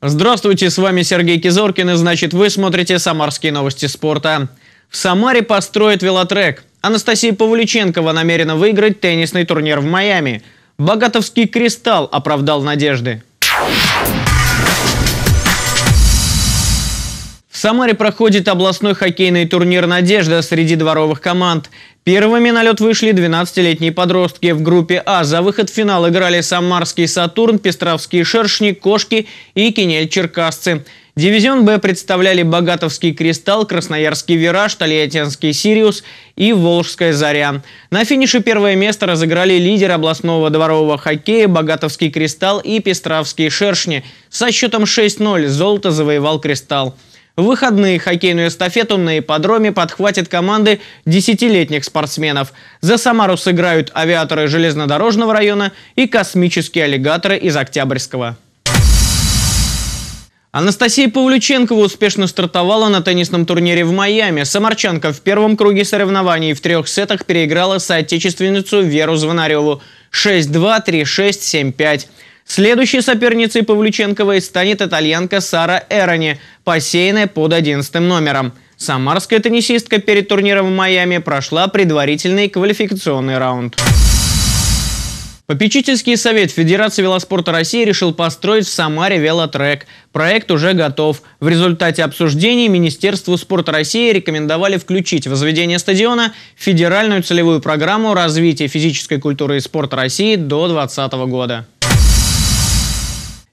Здравствуйте, с вами Сергей Кизоркин, и значит вы смотрите «Самарские новости спорта». В Самаре построят велотрек. Анастасия Павлюченкова намерена выиграть теннисный турнир в Майами. Богатовский «Кристалл» оправдал надежды. В Самаре проходит областной хоккейный турнир «Надежда» среди дворовых команд. Первыми на лед вышли 12-летние подростки. В группе А за выход в финал играли Самарский «Сатурн», Пестровские «Шершни», Кошки и Кинель-Черкасцы. Дивизион «Б» представляли Богатовский «Кристалл», Красноярский «Вираж», Тольяттинский «Сириус» и Волжская «Заря». На финише первое место разыграли лидер областного дворового хоккея Богатовский «Кристалл» и Пестравские «Шершни». Со счетом 6-0 золото завоевал «Кристалл». В выходные хоккейную эстафету на ипподроме подхватят команды десятилетних спортсменов. За Самару сыграют авиаторы железнодорожного района и космические аллигаторы из Октябрьского. Анастасия Павлюченкова успешно стартовала на теннисном турнире в Майами. Самарчанка в первом круге соревнований в трех сетах переиграла соотечественницу Веру Звонареву 6-2, 3-6, 7-5. Следующей соперницей Павлюченковой станет итальянка Сара Эрони, посеянная под 11 номером. Самарская теннисистка перед турниром в Майами прошла предварительный квалификационный раунд. Попечительский совет Федерации велоспорта России решил построить в Самаре велотрек. Проект уже готов. В результате обсуждений Министерству спорта России рекомендовали включить возведение стадиона в федеральную целевую программу развития физической культуры и спорта России до 2020 года.